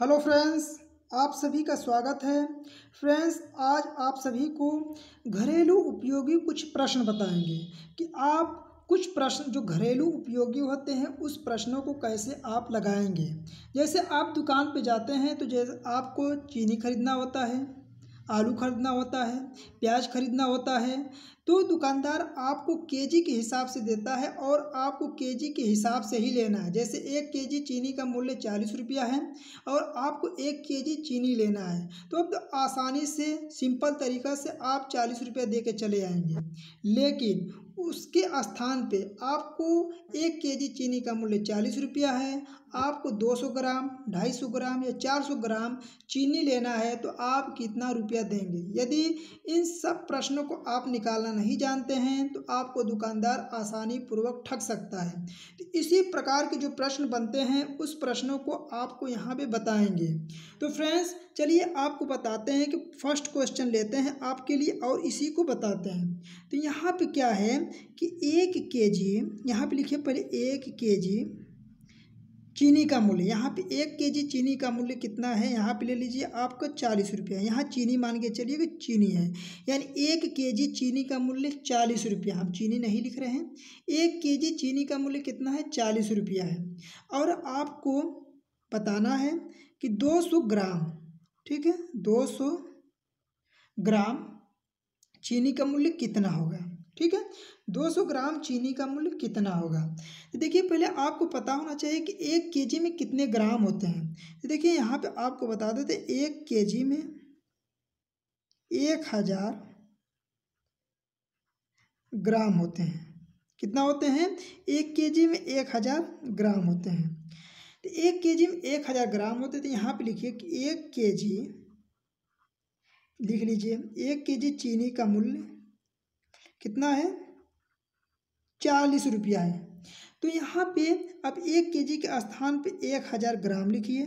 hello friends आप सभी का स्वागत है फ्रेंड्स आज आप सभी को घरेलू उपयोगी कुछ प्रश्न बताएंगे कि आप कुछ प्रश्न जो घरेलू उपयोगी होते हैं उस प्रश्नों को कैसे आप लगाएंगे जैसे आप दुकान पे जाते हैं तो जैसे आपको चीनी खरीदना होता है आलू खरीदना होता है प्याज खरीदना होता है तो दुकानदार आपको केजी के हिसाब से देता है और आपको केजी के हिसाब से ही लेना है जैसे एक केजी चीनी का मूल्य चालीस रुपया है और आपको एक केजी चीनी लेना है तो अब तो आसानी से सिंपल तरीका से आप चालीस रुपया दे के चले आएंगे लेकिन उसके स्थान पे आपको एक केजी चीनी का मूल्य चालीस रुपया है आपको दो सौ ग्राम ढाई सौ ग्राम या चार सौ ग्राम चीनी लेना है तो आप कितना रुपया देंगे यदि इन सब प्रश्नों को आप निकालना नहीं जानते हैं तो आपको दुकानदार आसानी पूर्वक ठग सकता है तो इसी प्रकार के जो प्रश्न बनते हैं उस प्रश्नों को आपको यहाँ पे बताएंगे तो फ्रेंड्स चलिए आपको बताते हैं कि फर्स्ट क्वेश्चन लेते हैं आपके लिए और इसी को बताते हैं तो यहाँ पर क्या है कि एक के जी यहाँ पे लिखिए पहले एक के जी चीनी का मूल्य यहाँ पे एक के जी चीनी का मूल्य कितना है यहाँ पे ले लीजिए आपका चालीस रुपया यहाँ चीनी मान के चलिए कि चीनी है यानी एक के जी चीनी का मूल्य चालीस रुपया हम चीनी नहीं लिख रहे हैं एक के जी चीनी का मूल्य कितना है चालीस रुपया है और आपको बताना है कि दो सौ ग्राम ठीक है दो सौ ग्राम चीनी का मूल्य कितना होगा ठीक है 200 ग्राम चीनी का मूल्य कितना होगा तो देखिए पहले आपको पता होना चाहिए कि एक केजी में कितने ग्राम होते हैं तो देखिए यहाँ पे आपको बता देते एक केजी में एक हज़ार ग्राम होते हैं कितना होते हैं एक केजी में एक हज़ार ग्राम होते हैं तो एक केजी में एक हज़ार ग्राम होते तो यहाँ पे लिखिए कि एक जी लिख लीजिए एक जी चीनी का मूल्य कितना है चालीस रुपया है तो यहाँ पे अब एक के जी के स्थान पे एक हज़ार ग्राम लिखिए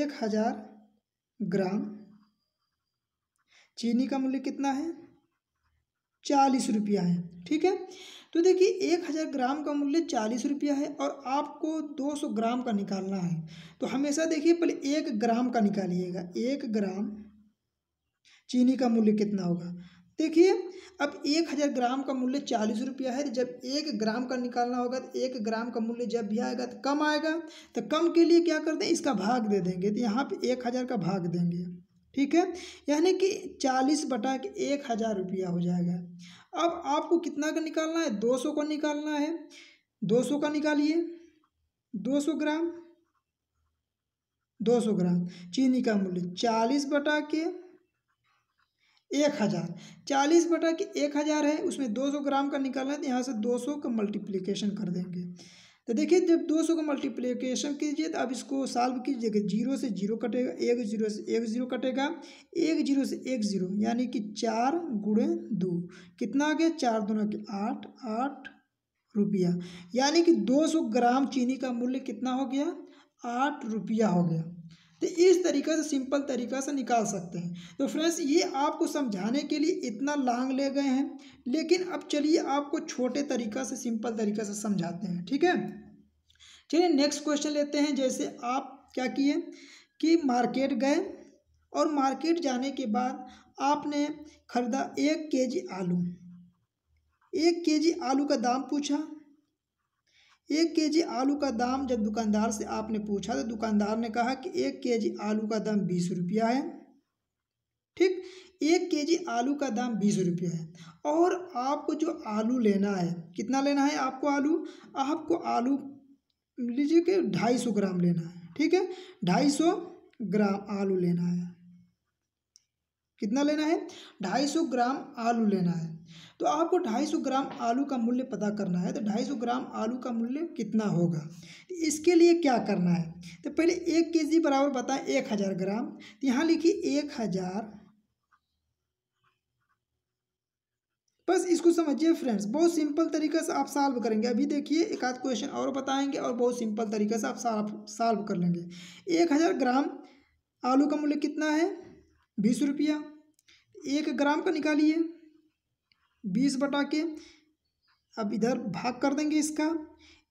एक हज़ार ग्राम चीनी का मूल्य कितना है चालीस रुपया है ठीक है तो देखिए एक हज़ार ग्राम का मूल्य चालीस रुपया है और आपको दो सौ ग्राम का निकालना है तो हमेशा देखिए पहले एक ग्राम का निकालिएगा एक ग्राम चीनी का मूल्य कितना होगा देखिए अब एक हज़ार ग्राम का मूल्य चालीस रुपया है जब एक ग्राम का निकालना होगा तो एक ग्राम का मूल्य जब भी आएगा तो कम आएगा तो कम के लिए क्या कर दें इसका भाग दे देंगे तो यहाँ पे एक हज़ार का भाग देंगे ठीक है यानी कि चालीस बटा के एक हज़ार रुपया हो जाएगा अब आपको कितना का निकालना है दो सौ का निकालना है दो सौ का निकालिए दो सौ ग्राम दो सौ ग्राम चीनी का मूल्य चालीस बटा के एक हज़ार चालीस बटा के एक हज़ार है उसमें दो सौ ग्राम का निकालना है तो यहाँ से दो सौ का मल्टीप्लिकेशन कर देंगे तो देखिए जब दो सौ का मल्टीप्लिकेशन कीजिए तो अब इसको सॉल्व कीजिएगा जीरो से जीरो कटेगा एक जीरो से एक जीरो कटेगा एक जीरो से एक जीरो यानी कि चार गुड़े दो कितना आ गया चार दोनों के आठ आठ रुपया यानी कि दो सौ ग्राम चीनी का मूल्य कितना हो गया आठ रुपया हो गया तो इस तरीके से सिंपल तरीका से निकाल सकते हैं तो फ्रेंड्स ये आपको समझाने के लिए इतना लांग ले गए हैं लेकिन अब चलिए आपको छोटे तरीका से सिंपल तरीक़े से समझाते हैं ठीक है चलिए नेक्स्ट क्वेश्चन लेते हैं जैसे आप क्या किए कि मार्केट गए और मार्केट जाने के बाद आपने खरीदा एक केजी आलू एक केजी आलू का दाम पूछा एक केजी आलू का दाम जब दुकानदार से आपने पूछा तो दुकानदार ने कहा कि एक केजी आलू का दाम बीस रुपया है ठीक एक केजी आलू का दाम बीस रुपया है और आपको जो आलू लेना है कितना लेना है आपको आलू आपको आलू लीजिए कि ढाई सौ ग्राम लेना है ठीक है ढाई सौ ग्राम आलू लेना है कितना लेना है ढाई सौ ग्राम आलू लेना है तो आपको ढाई सौ ग्राम आलू का मूल्य पता करना है तो ढाई सौ ग्राम आलू का मूल्य कितना होगा तो इसके लिए क्या करना है तो पहले एक के जी बराबर बताएं एक हज़ार ग्राम तो यहाँ लिखिए एक हज़ार बस इसको समझिए फ्रेंड्स बहुत सिंपल तरीके से आप सॉल्व करेंगे अभी देखिए एक आध क्वेश्चन और बताएंगे और बहुत सिंपल तरीके से आप सॉल्व कर लेंगे एक हज़ार ग्राम आलू का मूल्य कितना है बीस रुपया एक ग्राम का निकालिए बीस बटा के अब इधर भाग कर देंगे इसका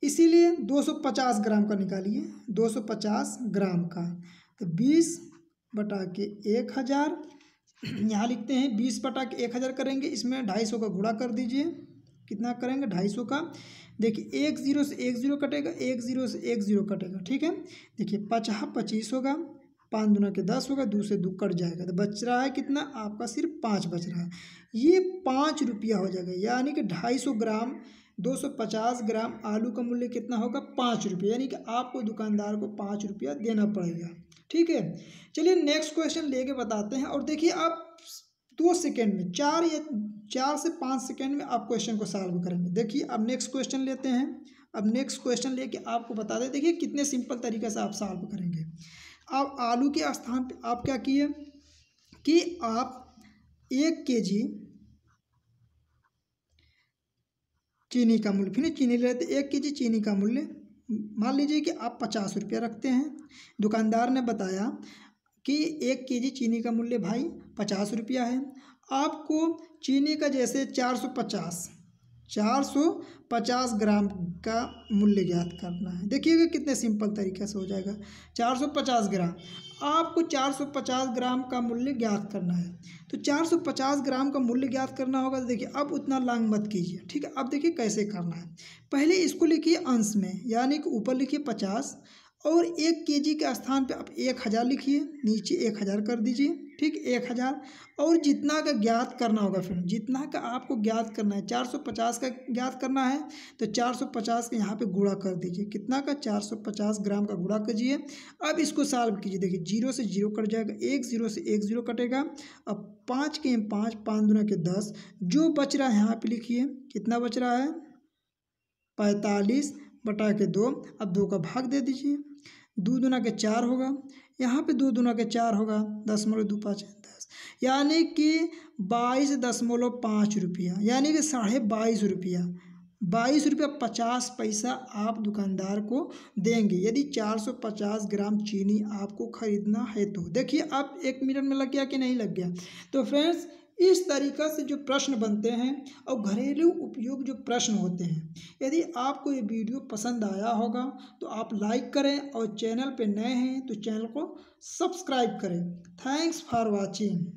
इसीलिए दो सौ पचास ग्राम का निकालिए दो सौ पचास ग्राम का तो बीस बटा के एक हज़ार यहाँ लिखते हैं बीस बटा के एक हज़ार करेंगे इसमें ढाई सौ का गुणा कर दीजिए कितना करेंगे ढाई सौ का देखिए एक ज़ीरो से एक ज़ीरो कटेगा एक ज़ीरो से एक ज़ीरो कटेगा ठीक है देखिए पचास पच्चीस होगा पाँच दुना के दस होगा दूसरे दो कट जाएगा तो बच रहा है कितना आपका सिर्फ पाँच बच रहा है ये पाँच रुपया हो जाएगा यानी कि ढाई सौ ग्राम दो सौ पचास ग्राम आलू का मूल्य कितना होगा पाँच रुपये यानी कि आपको दुकानदार को पाँच रुपया देना पड़ेगा ठीक है चलिए नेक्स्ट क्वेश्चन लेके बताते हैं और देखिए आप दो सेकेंड में चार या चार से पाँच सेकेंड में आप क्वेश्चन को सॉल्व करेंगे देखिए अब नेक्स्ट क्वेश्चन लेते हैं अब नेक्स्ट क्वेश्चन लेके आपको बता दें देखिए कितने सिंपल तरीके से आप सॉल्व करेंगे अब आलू के स्थान पे आप क्या किए कि आप एक के जी चीनी का मूल्य फिर चीनी ले लेते एक के जी चीनी का मूल्य मान लीजिए कि आप पचास रुपया रखते हैं दुकानदार ने बताया कि एक के जी चीनी का मूल्य भाई पचास रुपया है आपको चीनी का जैसे चार सौ पचास चार सौ पचास ग्राम का मूल्य ज्ञात करना है देखिएगा कितने सिंपल तरीके से हो जाएगा चार सौ पचास ग्राम आपको चार सौ पचास ग्राम का मूल्य ज्ञात करना है तो चार सौ पचास ग्राम का मूल्य ज्ञात करना होगा तो देखिए अब उतना लांग मत कीजिए ठीक है अब देखिए कैसे करना है पहले इसको लिखिए अंश में यानी कि ऊपर लिखिए पचास और एक के जी के स्थान पे आप एक हज़ार लिखिए नीचे एक हज़ार कर दीजिए ठीक एक हज़ार और जितना का ज्ञात करना होगा फिर जितना का आपको ज्ञात करना है चार सौ पचास का ज्ञात करना है तो चार सौ पचास का यहाँ पे गुड़ा कर दीजिए कितना का चार सौ पचास ग्राम का गुड़ा कीजिए अब इसको सॉल्व कीजिए देखिए जीरो से जीरो कट जाएगा एक ज़ीरो से एक ज़ीरो कटेगा अब पाँच के पाँच पाँच दुना के दस जो बच रहा है यहाँ पर लिखिए कितना बच रहा है पैंतालीस बटा के दो अब दो का भाग दे दीजिए दो दुना के चार होगा यहाँ पे दो दुना के चार होगा दसमलव दो पाँच दस यानी कि बाईस दशमलव पाँच रुपया यानी कि साढ़े बाईस रुपया बाईस रुपया पचास पैसा आप दुकानदार को देंगे यदि चार सौ पचास ग्राम चीनी आपको खरीदना है तो देखिए आप एक मिनट में लग गया कि नहीं लग गया तो फ्रेंड्स इस तरीक़ा से जो प्रश्न बनते हैं और घरेलू उपयोग जो प्रश्न होते हैं यदि आपको ये वीडियो पसंद आया होगा तो आप लाइक करें और चैनल पे नए हैं तो चैनल को सब्सक्राइब करें थैंक्स फॉर वाचिंग